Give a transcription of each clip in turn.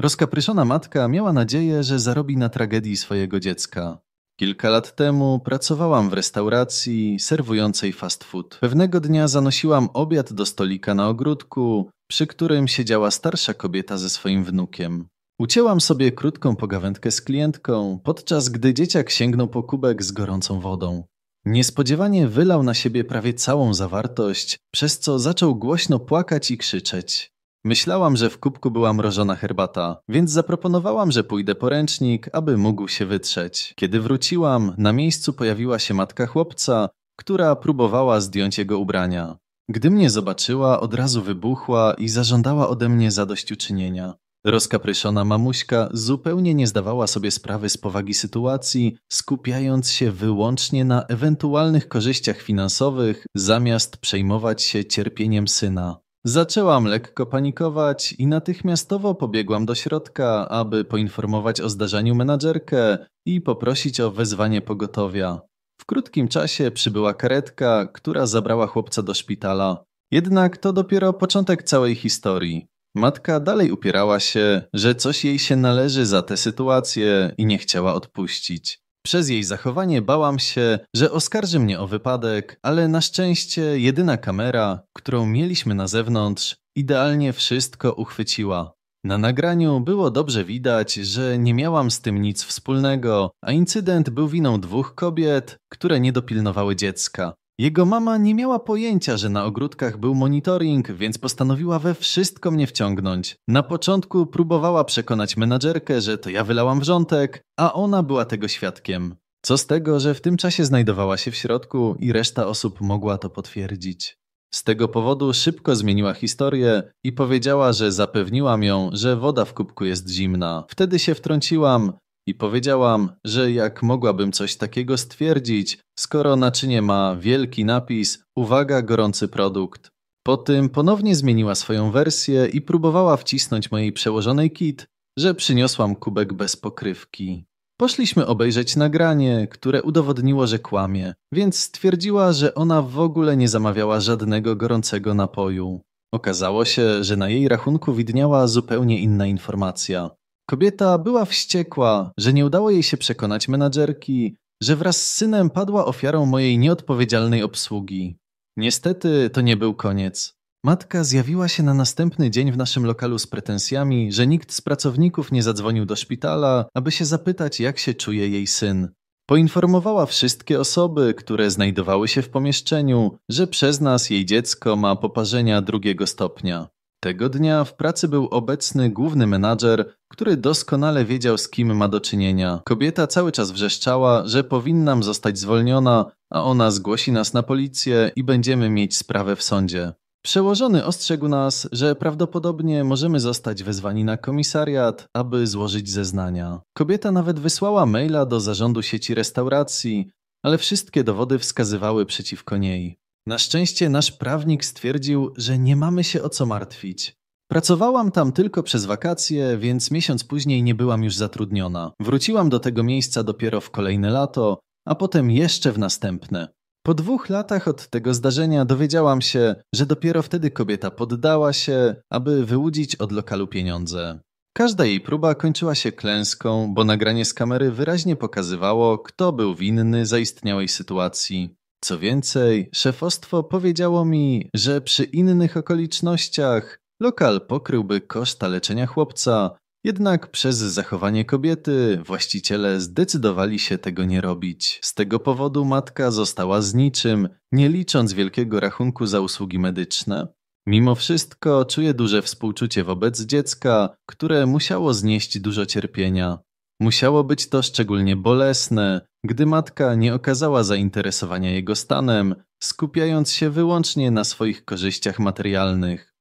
Rozkapryszona matka miała nadzieję, że zarobi na tragedii swojego dziecka. Kilka lat temu pracowałam w restauracji serwującej fast food. Pewnego dnia zanosiłam obiad do stolika na ogródku, przy którym siedziała starsza kobieta ze swoim wnukiem. Ucięłam sobie krótką pogawędkę z klientką, podczas gdy dzieciak sięgnął po kubek z gorącą wodą. Niespodziewanie wylał na siebie prawie całą zawartość, przez co zaczął głośno płakać i krzyczeć. Myślałam, że w kubku była mrożona herbata, więc zaproponowałam, że pójdę po ręcznik, aby mógł się wytrzeć. Kiedy wróciłam, na miejscu pojawiła się matka chłopca, która próbowała zdjąć jego ubrania. Gdy mnie zobaczyła, od razu wybuchła i zażądała ode mnie zadośćuczynienia. Rozkapryszona mamuśka zupełnie nie zdawała sobie sprawy z powagi sytuacji, skupiając się wyłącznie na ewentualnych korzyściach finansowych, zamiast przejmować się cierpieniem syna. Zaczęłam lekko panikować i natychmiastowo pobiegłam do środka, aby poinformować o zdarzeniu menadżerkę i poprosić o wezwanie pogotowia. W krótkim czasie przybyła karetka, która zabrała chłopca do szpitala. Jednak to dopiero początek całej historii. Matka dalej upierała się, że coś jej się należy za tę sytuację i nie chciała odpuścić. Przez jej zachowanie bałam się, że oskarży mnie o wypadek, ale na szczęście jedyna kamera, którą mieliśmy na zewnątrz, idealnie wszystko uchwyciła. Na nagraniu było dobrze widać, że nie miałam z tym nic wspólnego, a incydent był winą dwóch kobiet, które nie dopilnowały dziecka. Jego mama nie miała pojęcia, że na ogródkach był monitoring, więc postanowiła we wszystko mnie wciągnąć. Na początku próbowała przekonać menadżerkę, że to ja wylałam wrzątek, a ona była tego świadkiem. Co z tego, że w tym czasie znajdowała się w środku i reszta osób mogła to potwierdzić. Z tego powodu szybko zmieniła historię i powiedziała, że zapewniłam ją, że woda w kubku jest zimna. Wtedy się wtrąciłam, i powiedziałam, że jak mogłabym coś takiego stwierdzić, skoro naczynie ma wielki napis Uwaga, gorący produkt. Po tym ponownie zmieniła swoją wersję i próbowała wcisnąć mojej przełożonej kit, że przyniosłam kubek bez pokrywki. Poszliśmy obejrzeć nagranie, które udowodniło, że kłamie, więc stwierdziła, że ona w ogóle nie zamawiała żadnego gorącego napoju. Okazało się, że na jej rachunku widniała zupełnie inna informacja. Kobieta była wściekła, że nie udało jej się przekonać menadżerki, że wraz z synem padła ofiarą mojej nieodpowiedzialnej obsługi. Niestety to nie był koniec. Matka zjawiła się na następny dzień w naszym lokalu z pretensjami, że nikt z pracowników nie zadzwonił do szpitala, aby się zapytać, jak się czuje jej syn. Poinformowała wszystkie osoby, które znajdowały się w pomieszczeniu, że przez nas jej dziecko ma poparzenia drugiego stopnia. Tego dnia w pracy był obecny główny menadżer, który doskonale wiedział, z kim ma do czynienia. Kobieta cały czas wrzeszczała, że powinnam zostać zwolniona, a ona zgłosi nas na policję i będziemy mieć sprawę w sądzie. Przełożony ostrzegł nas, że prawdopodobnie możemy zostać wezwani na komisariat, aby złożyć zeznania. Kobieta nawet wysłała maila do zarządu sieci restauracji, ale wszystkie dowody wskazywały przeciwko niej. Na szczęście nasz prawnik stwierdził, że nie mamy się o co martwić. Pracowałam tam tylko przez wakacje, więc miesiąc później nie byłam już zatrudniona. Wróciłam do tego miejsca dopiero w kolejne lato, a potem jeszcze w następne. Po dwóch latach od tego zdarzenia dowiedziałam się, że dopiero wtedy kobieta poddała się, aby wyłudzić od lokalu pieniądze. Każda jej próba kończyła się klęską, bo nagranie z kamery wyraźnie pokazywało, kto był winny zaistniałej sytuacji. Co więcej, szefostwo powiedziało mi, że przy innych okolicznościach lokal pokryłby koszta leczenia chłopca, jednak przez zachowanie kobiety właściciele zdecydowali się tego nie robić. Z tego powodu matka została z niczym, nie licząc wielkiego rachunku za usługi medyczne. Mimo wszystko czuję duże współczucie wobec dziecka, które musiało znieść dużo cierpienia. Musiało być to szczególnie bolesne, gdy matka nie okazała zainteresowania jego stanem, skupiając się wyłącznie na swoich korzyściach materialnych.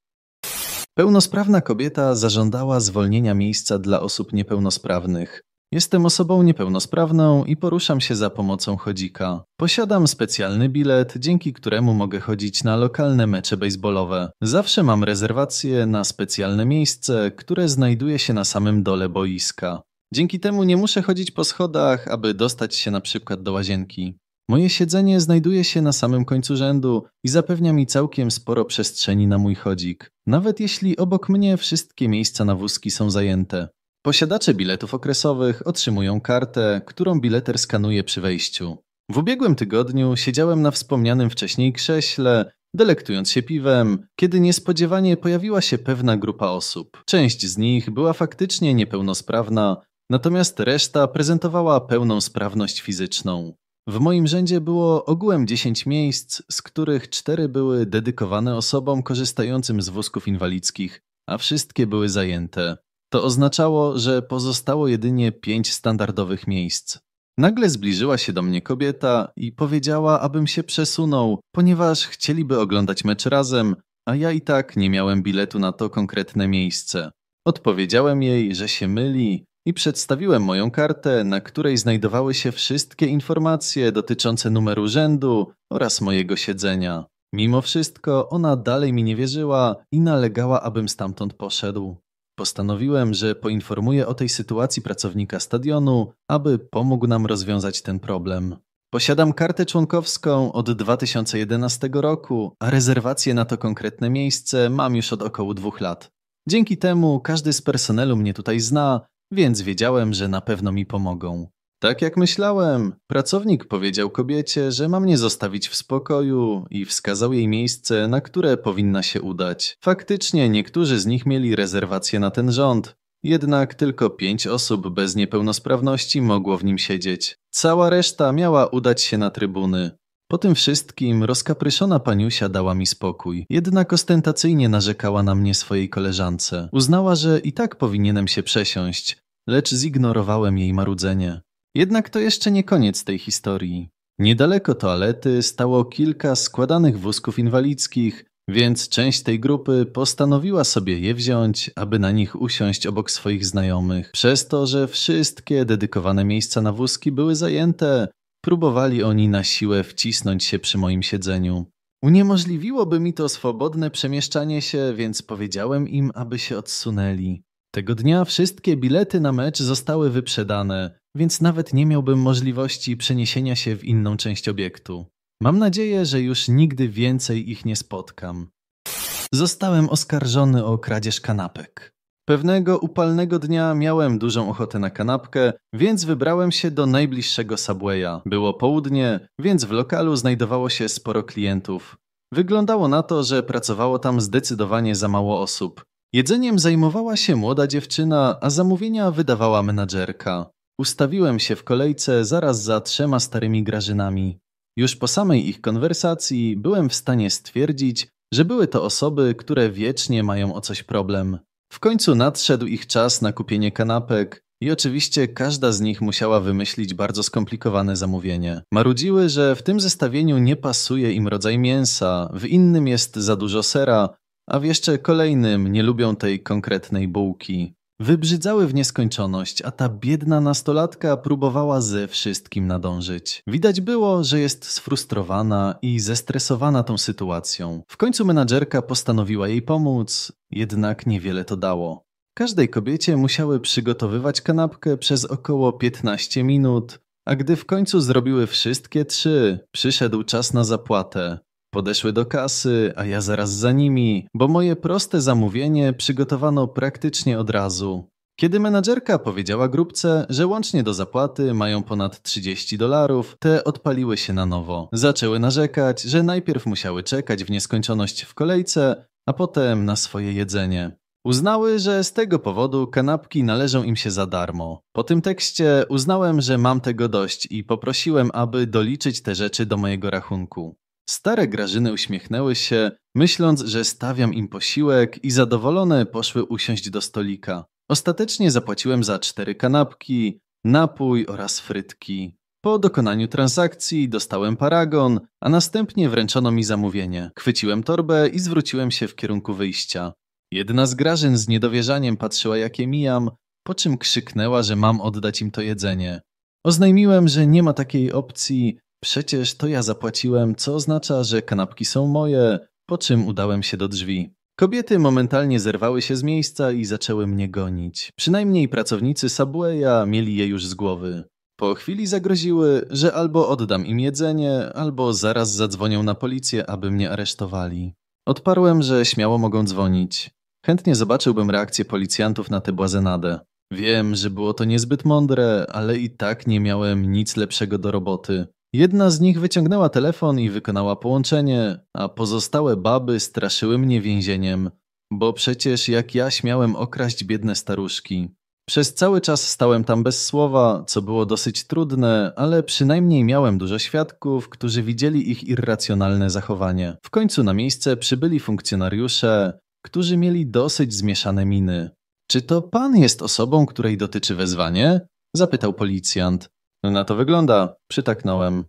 Pełnosprawna kobieta zażądała zwolnienia miejsca dla osób niepełnosprawnych. Jestem osobą niepełnosprawną i poruszam się za pomocą chodzika. Posiadam specjalny bilet, dzięki któremu mogę chodzić na lokalne mecze baseballowe. Zawsze mam rezerwację na specjalne miejsce, które znajduje się na samym dole boiska. Dzięki temu nie muszę chodzić po schodach, aby dostać się na przykład do łazienki. Moje siedzenie znajduje się na samym końcu rzędu i zapewnia mi całkiem sporo przestrzeni na mój chodzik, nawet jeśli obok mnie wszystkie miejsca na wózki są zajęte. Posiadacze biletów okresowych otrzymują kartę, którą bileter skanuje przy wejściu. W ubiegłym tygodniu siedziałem na wspomnianym wcześniej krześle, delektując się piwem, kiedy niespodziewanie pojawiła się pewna grupa osób. Część z nich była faktycznie niepełnosprawna, Natomiast reszta prezentowała pełną sprawność fizyczną. W moim rzędzie było ogółem 10 miejsc, z których 4 były dedykowane osobom korzystającym z wózków inwalidzkich, a wszystkie były zajęte. To oznaczało, że pozostało jedynie 5 standardowych miejsc. Nagle zbliżyła się do mnie kobieta i powiedziała, abym się przesunął, ponieważ chcieliby oglądać mecz razem, a ja i tak nie miałem biletu na to konkretne miejsce. Odpowiedziałem jej, że się myli, i przedstawiłem moją kartę, na której znajdowały się wszystkie informacje dotyczące numeru rzędu oraz mojego siedzenia. Mimo wszystko ona dalej mi nie wierzyła i nalegała, abym stamtąd poszedł. Postanowiłem, że poinformuję o tej sytuacji pracownika stadionu, aby pomógł nam rozwiązać ten problem. Posiadam kartę członkowską od 2011 roku, a rezerwację na to konkretne miejsce mam już od około dwóch lat. Dzięki temu każdy z personelu mnie tutaj zna więc wiedziałem, że na pewno mi pomogą. Tak jak myślałem, pracownik powiedział kobiecie, że ma mnie zostawić w spokoju i wskazał jej miejsce, na które powinna się udać. Faktycznie niektórzy z nich mieli rezerwację na ten rząd, jednak tylko pięć osób bez niepełnosprawności mogło w nim siedzieć. Cała reszta miała udać się na trybuny. Po tym wszystkim rozkapryszona paniusia dała mi spokój, jednak ostentacyjnie narzekała na mnie swojej koleżance. Uznała, że i tak powinienem się przesiąść, lecz zignorowałem jej marudzenie. Jednak to jeszcze nie koniec tej historii. Niedaleko toalety stało kilka składanych wózków inwalidzkich, więc część tej grupy postanowiła sobie je wziąć, aby na nich usiąść obok swoich znajomych. Przez to, że wszystkie dedykowane miejsca na wózki były zajęte, Próbowali oni na siłę wcisnąć się przy moim siedzeniu. Uniemożliwiłoby mi to swobodne przemieszczanie się, więc powiedziałem im, aby się odsunęli. Tego dnia wszystkie bilety na mecz zostały wyprzedane, więc nawet nie miałbym możliwości przeniesienia się w inną część obiektu. Mam nadzieję, że już nigdy więcej ich nie spotkam. Zostałem oskarżony o kradzież kanapek. Pewnego upalnego dnia miałem dużą ochotę na kanapkę, więc wybrałem się do najbliższego Subwaya. Było południe, więc w lokalu znajdowało się sporo klientów. Wyglądało na to, że pracowało tam zdecydowanie za mało osób. Jedzeniem zajmowała się młoda dziewczyna, a zamówienia wydawała menadżerka. Ustawiłem się w kolejce zaraz za trzema starymi grażynami. Już po samej ich konwersacji byłem w stanie stwierdzić, że były to osoby, które wiecznie mają o coś problem. W końcu nadszedł ich czas na kupienie kanapek, i oczywiście każda z nich musiała wymyślić bardzo skomplikowane zamówienie. Marudziły, że w tym zestawieniu nie pasuje im rodzaj mięsa, w innym jest za dużo sera, a w jeszcze kolejnym nie lubią tej konkretnej bułki. Wybrzydzały w nieskończoność, a ta biedna nastolatka próbowała ze wszystkim nadążyć. Widać było, że jest sfrustrowana i zestresowana tą sytuacją. W końcu menadżerka postanowiła jej pomóc, jednak niewiele to dało. Każdej kobiecie musiały przygotowywać kanapkę przez około 15 minut, a gdy w końcu zrobiły wszystkie trzy, przyszedł czas na zapłatę. Podeszły do kasy, a ja zaraz za nimi, bo moje proste zamówienie przygotowano praktycznie od razu. Kiedy menadżerka powiedziała grupce, że łącznie do zapłaty mają ponad 30 dolarów, te odpaliły się na nowo. Zaczęły narzekać, że najpierw musiały czekać w nieskończoność w kolejce, a potem na swoje jedzenie. Uznały, że z tego powodu kanapki należą im się za darmo. Po tym tekście uznałem, że mam tego dość i poprosiłem, aby doliczyć te rzeczy do mojego rachunku. Stare Grażyny uśmiechnęły się, myśląc, że stawiam im posiłek i zadowolone poszły usiąść do stolika. Ostatecznie zapłaciłem za cztery kanapki, napój oraz frytki. Po dokonaniu transakcji dostałem paragon, a następnie wręczono mi zamówienie. Chwyciłem torbę i zwróciłem się w kierunku wyjścia. Jedna z Grażyn z niedowierzaniem patrzyła jakie mijam, po czym krzyknęła, że mam oddać im to jedzenie. Oznajmiłem, że nie ma takiej opcji, Przecież to ja zapłaciłem, co oznacza, że kanapki są moje, po czym udałem się do drzwi. Kobiety momentalnie zerwały się z miejsca i zaczęły mnie gonić. Przynajmniej pracownicy Subwaya mieli je już z głowy. Po chwili zagroziły, że albo oddam im jedzenie, albo zaraz zadzwonią na policję, aby mnie aresztowali. Odparłem, że śmiało mogą dzwonić. Chętnie zobaczyłbym reakcję policjantów na tę błazenadę. Wiem, że było to niezbyt mądre, ale i tak nie miałem nic lepszego do roboty. Jedna z nich wyciągnęła telefon i wykonała połączenie, a pozostałe baby straszyły mnie więzieniem, bo przecież jak ja śmiałem okraść biedne staruszki. Przez cały czas stałem tam bez słowa, co było dosyć trudne, ale przynajmniej miałem dużo świadków, którzy widzieli ich irracjonalne zachowanie. W końcu na miejsce przybyli funkcjonariusze, którzy mieli dosyć zmieszane miny. Czy to pan jest osobą, której dotyczy wezwanie? zapytał policjant. No na to wygląda, przytaknąłem.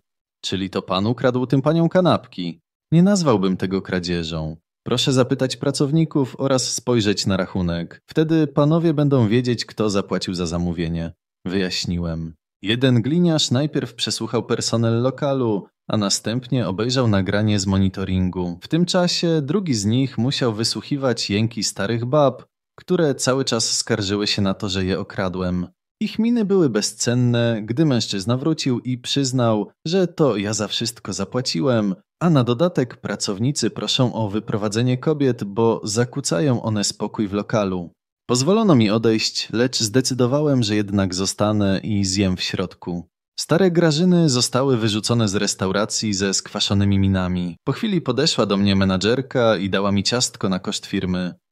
Czyli to pan ukradł tym panią kanapki. Nie nazwałbym tego kradzieżą. Proszę zapytać pracowników oraz spojrzeć na rachunek. Wtedy panowie będą wiedzieć, kto zapłacił za zamówienie. Wyjaśniłem. Jeden gliniarz najpierw przesłuchał personel lokalu, a następnie obejrzał nagranie z monitoringu. W tym czasie drugi z nich musiał wysłuchiwać jęki starych bab, które cały czas skarżyły się na to, że je okradłem. Ich miny były bezcenne, gdy mężczyzna wrócił i przyznał, że to ja za wszystko zapłaciłem, a na dodatek pracownicy proszą o wyprowadzenie kobiet, bo zakłócają one spokój w lokalu. Pozwolono mi odejść, lecz zdecydowałem, że jednak zostanę i zjem w środku. Stare grażyny zostały wyrzucone z restauracji ze skwaszonymi minami. Po chwili podeszła do mnie menadżerka i dała mi ciastko na koszt firmy.